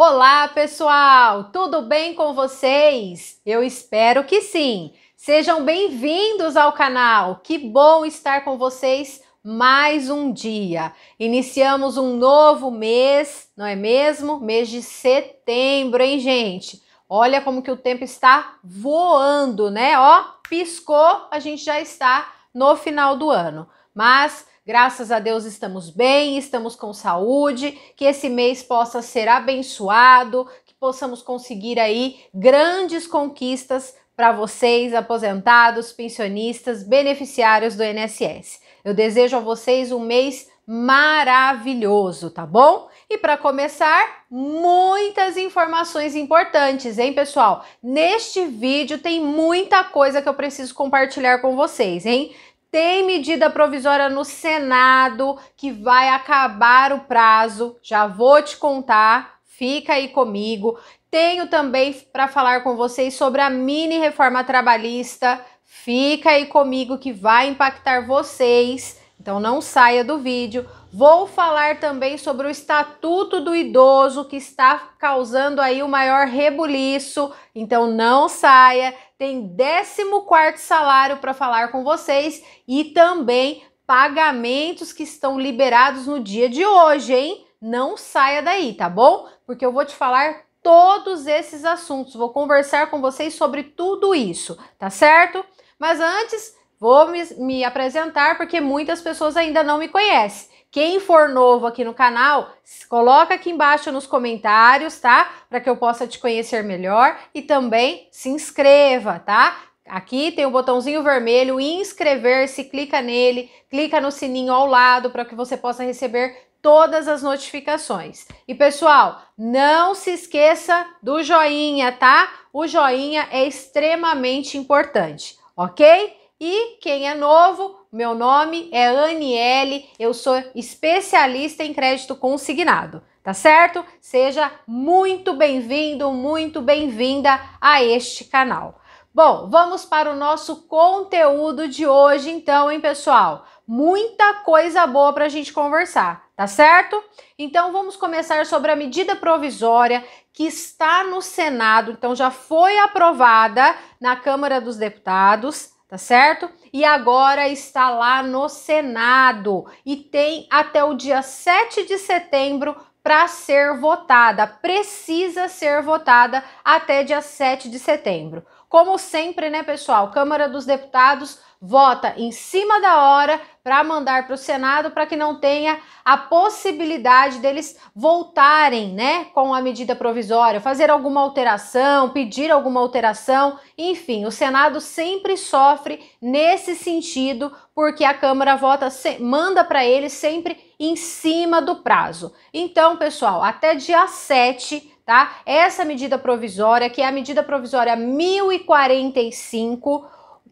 Olá, pessoal! Tudo bem com vocês? Eu espero que sim. Sejam bem-vindos ao canal. Que bom estar com vocês mais um dia. Iniciamos um novo mês, não é mesmo? Mês de setembro, hein, gente? Olha como que o tempo está voando, né? Ó, piscou, a gente já está no final do ano. Mas Graças a Deus estamos bem, estamos com saúde, que esse mês possa ser abençoado, que possamos conseguir aí grandes conquistas para vocês, aposentados, pensionistas, beneficiários do INSS. Eu desejo a vocês um mês maravilhoso, tá bom? E para começar, muitas informações importantes, hein, pessoal? Neste vídeo tem muita coisa que eu preciso compartilhar com vocês, hein? Tem medida provisória no Senado que vai acabar o prazo, já vou te contar, fica aí comigo. Tenho também para falar com vocês sobre a mini reforma trabalhista, fica aí comigo que vai impactar vocês. Então não saia do vídeo. Vou falar também sobre o Estatuto do Idoso, que está causando aí o maior rebuliço. Então não saia, tem 14 salário para falar com vocês e também pagamentos que estão liberados no dia de hoje, hein? Não saia daí, tá bom? Porque eu vou te falar todos esses assuntos, vou conversar com vocês sobre tudo isso, tá certo? Mas antes, vou me, me apresentar porque muitas pessoas ainda não me conhecem. Quem for novo aqui no canal, coloca aqui embaixo nos comentários, tá? Para que eu possa te conhecer melhor e também se inscreva, tá? Aqui tem o um botãozinho vermelho inscrever-se, clica nele, clica no sininho ao lado para que você possa receber todas as notificações. E pessoal, não se esqueça do joinha, tá? O joinha é extremamente importante, ok? E quem é novo, meu nome é Aniele, eu sou especialista em crédito consignado, tá certo? Seja muito bem-vindo, muito bem-vinda a este canal. Bom, vamos para o nosso conteúdo de hoje, então, hein, pessoal? Muita coisa boa para a gente conversar, tá certo? Então, vamos começar sobre a medida provisória que está no Senado, então já foi aprovada na Câmara dos Deputados tá certo? E agora está lá no Senado e tem até o dia 7 de setembro para ser votada, precisa ser votada até dia 7 de setembro. Como sempre, né, pessoal? Câmara dos Deputados vota em cima da hora para mandar para o Senado para que não tenha a possibilidade deles voltarem, né, com a medida provisória, fazer alguma alteração, pedir alguma alteração, enfim, o Senado sempre sofre nesse sentido porque a Câmara vota manda para eles sempre em cima do prazo. Então, pessoal, até dia 7 tá? Essa medida provisória, que é a medida provisória 1045,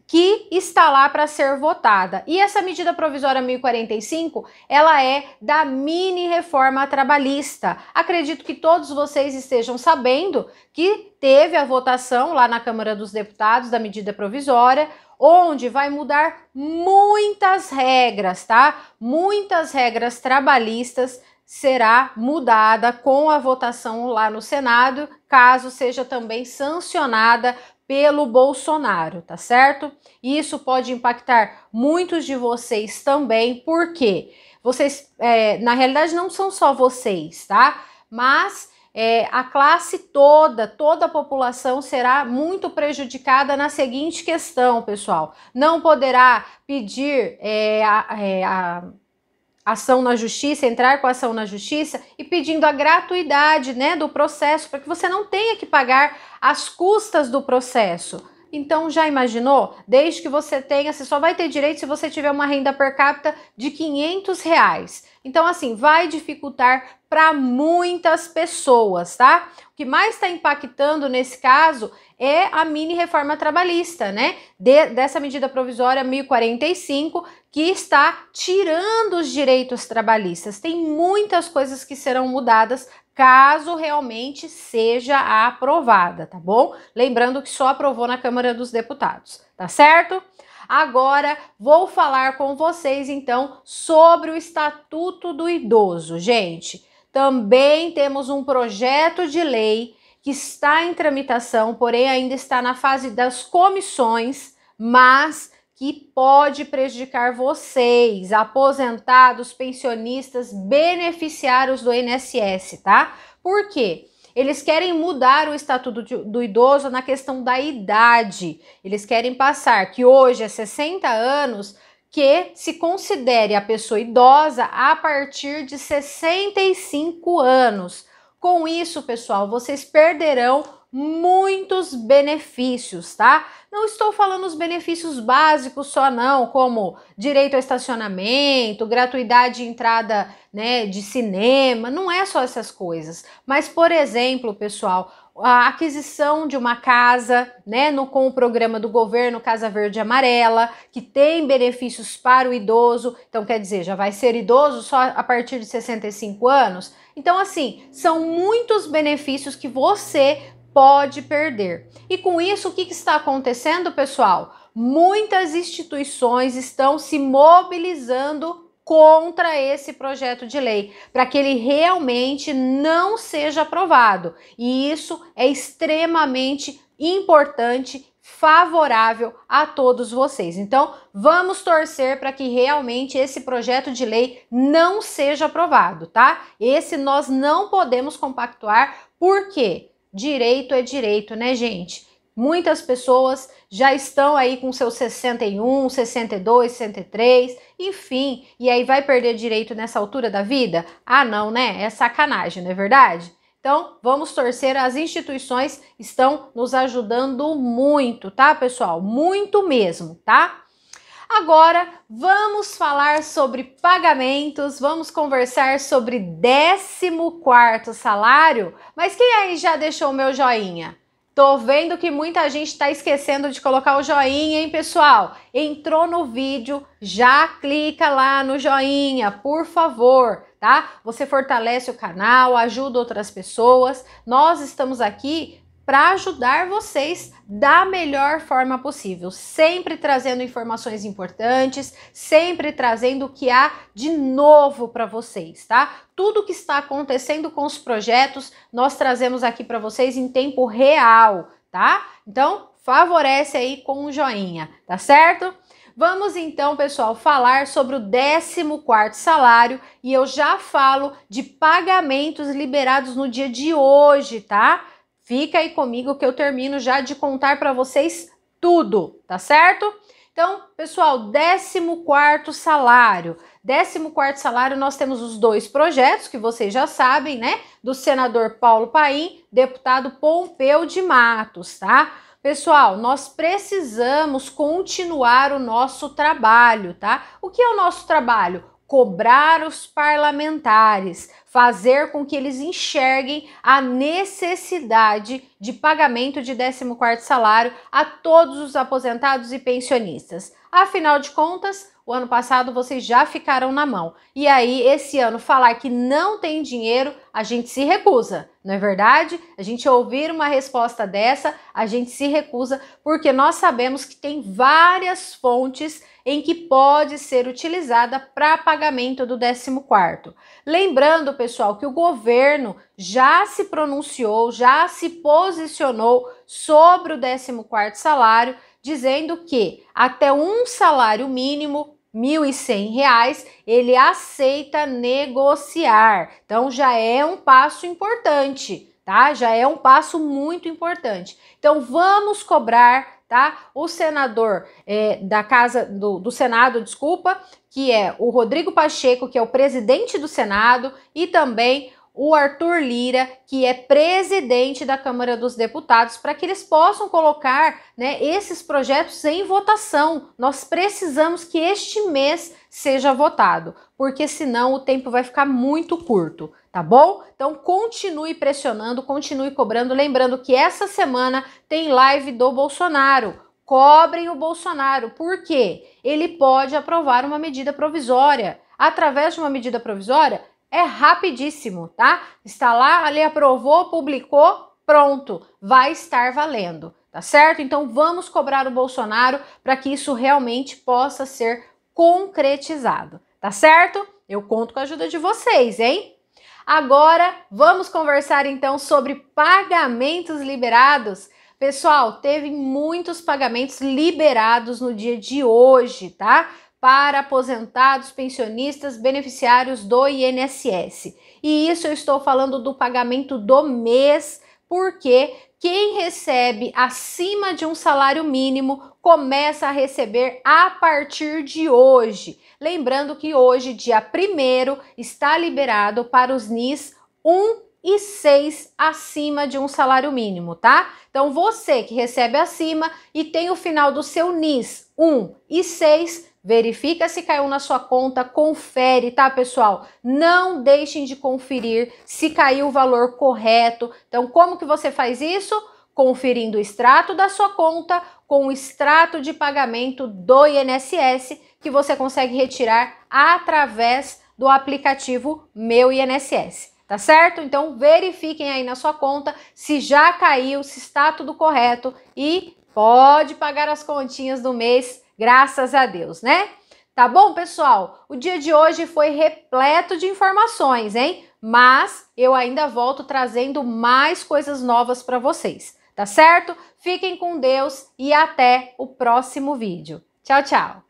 que está lá para ser votada. E essa medida provisória 1045, ela é da mini reforma trabalhista. Acredito que todos vocês estejam sabendo que teve a votação lá na Câmara dos Deputados da medida provisória, onde vai mudar muitas regras, tá? Muitas regras trabalhistas será mudada com a votação lá no Senado, caso seja também sancionada pelo Bolsonaro, tá certo? isso pode impactar muitos de vocês também, porque vocês, é, na realidade, não são só vocês, tá? Mas é, a classe toda, toda a população será muito prejudicada na seguinte questão, pessoal: não poderá pedir é, a, é, a ação na justiça, entrar com ação na justiça e pedindo a gratuidade, né, do processo para que você não tenha que pagar as custas do processo. Então já imaginou? Desde que você tenha, você só vai ter direito se você tiver uma renda per capita de 500 reais. Então, assim, vai dificultar para muitas pessoas, tá? O que mais está impactando nesse caso é a mini reforma trabalhista, né? De, dessa medida provisória 1045, que está tirando os direitos trabalhistas. Tem muitas coisas que serão mudadas caso realmente seja aprovada, tá bom? Lembrando que só aprovou na Câmara dos Deputados, tá certo? Agora vou falar com vocês então sobre o Estatuto do Idoso. Gente, também temos um projeto de lei que está em tramitação, porém ainda está na fase das comissões, mas que pode prejudicar vocês, aposentados, pensionistas, beneficiários do INSS, tá? Por quê? Eles querem mudar o estatuto do idoso na questão da idade. Eles querem passar que hoje é 60 anos que se considere a pessoa idosa a partir de 65 anos. Com isso, pessoal, vocês perderão muitos benefícios, tá? Não estou falando os benefícios básicos só não, como direito ao estacionamento, gratuidade de entrada, né, de cinema, não é só essas coisas. Mas por exemplo, pessoal, a aquisição de uma casa, né, no, com o programa do governo Casa Verde Amarela, que tem benefícios para o idoso. Então, quer dizer, já vai ser idoso só a partir de 65 anos. Então, assim, são muitos benefícios que você pode perder. E com isso, o que, que está acontecendo, pessoal? Muitas instituições estão se mobilizando contra esse projeto de lei, para que ele realmente não seja aprovado. E isso é extremamente importante, favorável a todos vocês. Então, vamos torcer para que realmente esse projeto de lei não seja aprovado, tá? Esse nós não podemos compactuar, por quê? direito é direito, né, gente? Muitas pessoas já estão aí com seus 61, 62, 63, enfim, e aí vai perder direito nessa altura da vida? Ah, não, né? É sacanagem, não é verdade? Então, vamos torcer, as instituições estão nos ajudando muito, tá, pessoal? Muito mesmo, tá? Agora vamos falar sobre pagamentos, vamos conversar sobre 14 quarto salário, mas quem aí já deixou o meu joinha? Tô vendo que muita gente está esquecendo de colocar o joinha, hein, pessoal? Entrou no vídeo, já clica lá no joinha, por favor, tá? Você fortalece o canal, ajuda outras pessoas. Nós estamos aqui para ajudar vocês da melhor forma possível, sempre trazendo informações importantes, sempre trazendo o que há de novo para vocês, tá? Tudo que está acontecendo com os projetos, nós trazemos aqui para vocês em tempo real, tá? Então, favorece aí com um joinha, tá certo? Vamos então, pessoal, falar sobre o 14º salário e eu já falo de pagamentos liberados no dia de hoje, tá? Fica aí comigo que eu termino já de contar para vocês tudo, tá certo? Então, pessoal, 14 salário. 14 salário, nós temos os dois projetos que vocês já sabem, né? Do senador Paulo Paim, deputado Pompeu de Matos, tá? Pessoal, nós precisamos continuar o nosso trabalho, tá? O que é o nosso trabalho? cobrar os parlamentares, fazer com que eles enxerguem a necessidade de pagamento de 14º salário a todos os aposentados e pensionistas. Afinal de contas, o ano passado vocês já ficaram na mão. E aí, esse ano, falar que não tem dinheiro, a gente se recusa, não é verdade? A gente ouvir uma resposta dessa, a gente se recusa, porque nós sabemos que tem várias fontes em que pode ser utilizada para pagamento do 14. Lembrando, pessoal, que o governo já se pronunciou, já se posicionou sobre o 14 salário, dizendo que até um salário mínimo cem reais ele aceita negociar. Então já é um passo importante, tá? Já é um passo muito importante. Então vamos cobrar, tá? O senador é, da casa do, do Senado, desculpa, que é o Rodrigo Pacheco, que é o presidente do Senado, e também o Arthur Lira, que é presidente da Câmara dos Deputados, para que eles possam colocar né, esses projetos em votação. Nós precisamos que este mês seja votado, porque senão o tempo vai ficar muito curto, tá bom? Então continue pressionando, continue cobrando. Lembrando que essa semana tem live do Bolsonaro cobrem o Bolsonaro, porque ele pode aprovar uma medida provisória. Através de uma medida provisória, é rapidíssimo, tá? Está lá, ali aprovou, publicou, pronto, vai estar valendo, tá certo? Então vamos cobrar o Bolsonaro para que isso realmente possa ser concretizado, tá certo? Eu conto com a ajuda de vocês, hein? Agora vamos conversar então sobre pagamentos liberados. Pessoal, teve muitos pagamentos liberados no dia de hoje, tá? para aposentados, pensionistas, beneficiários do INSS. E isso eu estou falando do pagamento do mês, porque quem recebe acima de um salário mínimo começa a receber a partir de hoje. Lembrando que hoje, dia 1 está liberado para os NIS 1 e 6 acima de um salário mínimo, tá? Então você que recebe acima e tem o final do seu NIS 1 e 6, Verifica se caiu na sua conta, confere, tá, pessoal? Não deixem de conferir se caiu o valor correto. Então, como que você faz isso? Conferindo o extrato da sua conta com o extrato de pagamento do INSS que você consegue retirar através do aplicativo Meu INSS tá certo? Então verifiquem aí na sua conta se já caiu, se está tudo correto e pode pagar as continhas do mês Graças a Deus, né? Tá bom, pessoal? O dia de hoje foi repleto de informações, hein? Mas eu ainda volto trazendo mais coisas novas para vocês, tá certo? Fiquem com Deus e até o próximo vídeo. Tchau, tchau!